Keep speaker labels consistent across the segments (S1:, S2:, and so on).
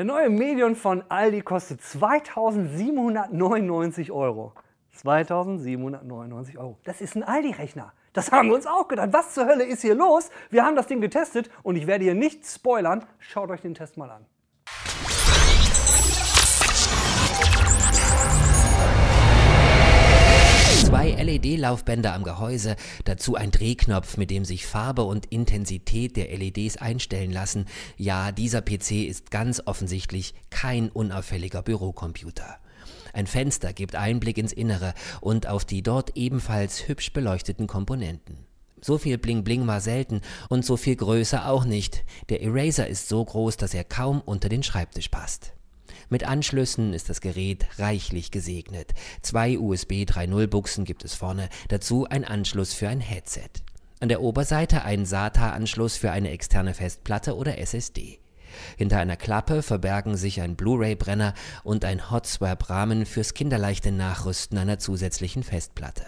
S1: Der neue Medion von Aldi kostet 2799 Euro. 2799 Euro. Das ist ein Aldi-Rechner. Das haben wir uns auch gedacht. Was zur Hölle ist hier los? Wir haben das Ding getestet und ich werde hier nichts spoilern. Schaut euch den Test mal an.
S2: LED-Laufbänder am Gehäuse, dazu ein Drehknopf, mit dem sich Farbe und Intensität der LEDs einstellen lassen. Ja, dieser PC ist ganz offensichtlich kein unauffälliger Bürocomputer. Ein Fenster gibt Einblick ins Innere und auf die dort ebenfalls hübsch beleuchteten Komponenten. So viel Bling Bling war selten und so viel größer auch nicht. Der Eraser ist so groß, dass er kaum unter den Schreibtisch passt. Mit Anschlüssen ist das Gerät reichlich gesegnet. Zwei USB 3.0 Buchsen gibt es vorne, dazu ein Anschluss für ein Headset. An der Oberseite ein SATA-Anschluss für eine externe Festplatte oder SSD. Hinter einer Klappe verbergen sich ein Blu-ray-Brenner und ein hotswap rahmen fürs kinderleichte Nachrüsten einer zusätzlichen Festplatte.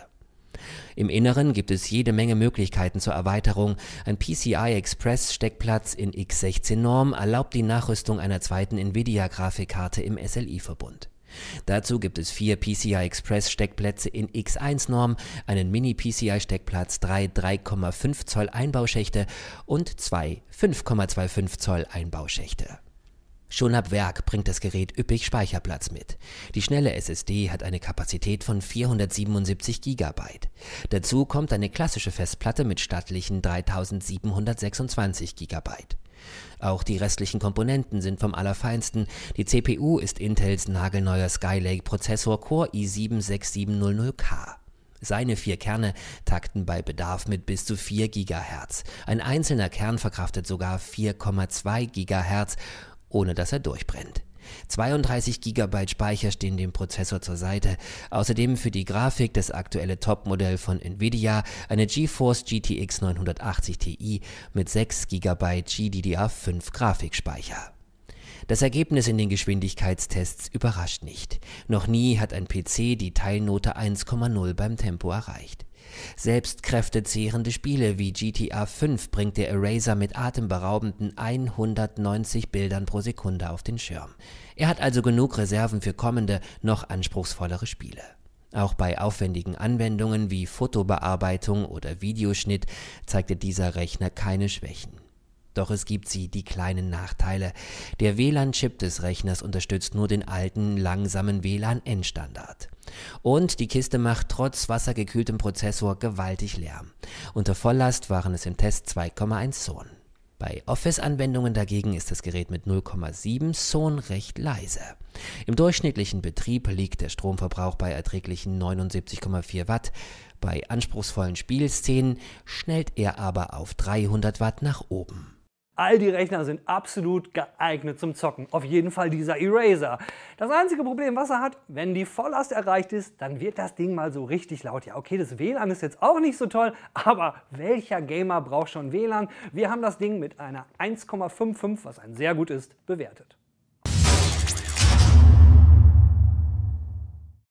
S2: Im Inneren gibt es jede Menge Möglichkeiten zur Erweiterung. Ein PCI Express Steckplatz in x16 Norm erlaubt die Nachrüstung einer zweiten Nvidia Grafikkarte im SLI-Verbund. Dazu gibt es vier PCI Express Steckplätze in X1-Norm, einen Mini-PCI-Steckplatz, drei 3,5 Zoll Einbauschächte und zwei 5,25 Zoll Einbauschächte. Schon ab Werk bringt das Gerät üppig Speicherplatz mit. Die schnelle SSD hat eine Kapazität von 477 GB. Dazu kommt eine klassische Festplatte mit stattlichen 3726 GB. Auch die restlichen Komponenten sind vom Allerfeinsten. Die CPU ist Intels nagelneuer Skylake Prozessor Core i 76700 k Seine vier Kerne takten bei Bedarf mit bis zu 4 GHz. Ein einzelner Kern verkraftet sogar 4,2 GHz ohne dass er durchbrennt. 32 GB Speicher stehen dem Prozessor zur Seite. Außerdem für die Grafik das aktuelle Topmodell von Nvidia, eine GeForce GTX 980 Ti mit 6 GB GDDR5 Grafikspeicher. Das Ergebnis in den Geschwindigkeitstests überrascht nicht. Noch nie hat ein PC die Teilnote 1,0 beim Tempo erreicht. Selbst kräftezehrende Spiele wie GTA 5 bringt der Eraser mit atemberaubenden 190 Bildern pro Sekunde auf den Schirm. Er hat also genug Reserven für kommende, noch anspruchsvollere Spiele. Auch bei aufwendigen Anwendungen wie Fotobearbeitung oder Videoschnitt zeigte dieser Rechner keine Schwächen. Doch es gibt sie, die kleinen Nachteile. Der WLAN-Chip des Rechners unterstützt nur den alten, langsamen wlan endstandard Und die Kiste macht trotz wassergekühltem Prozessor gewaltig Lärm. Unter Volllast waren es im Test 2,1 Sohn. Bei Office-Anwendungen dagegen ist das Gerät mit 0,7 Sohn recht leise. Im durchschnittlichen Betrieb liegt der Stromverbrauch bei erträglichen 79,4 Watt. Bei anspruchsvollen Spielszenen schnellt er aber auf 300 Watt nach oben.
S1: All die Rechner sind absolut geeignet zum Zocken. Auf jeden Fall dieser Eraser. Das einzige Problem, was er hat, wenn die Volllast erreicht ist, dann wird das Ding mal so richtig laut. Ja, okay, das WLAN ist jetzt auch nicht so toll, aber welcher Gamer braucht schon WLAN? Wir haben das Ding mit einer 1,55, was ein sehr gut ist, bewertet.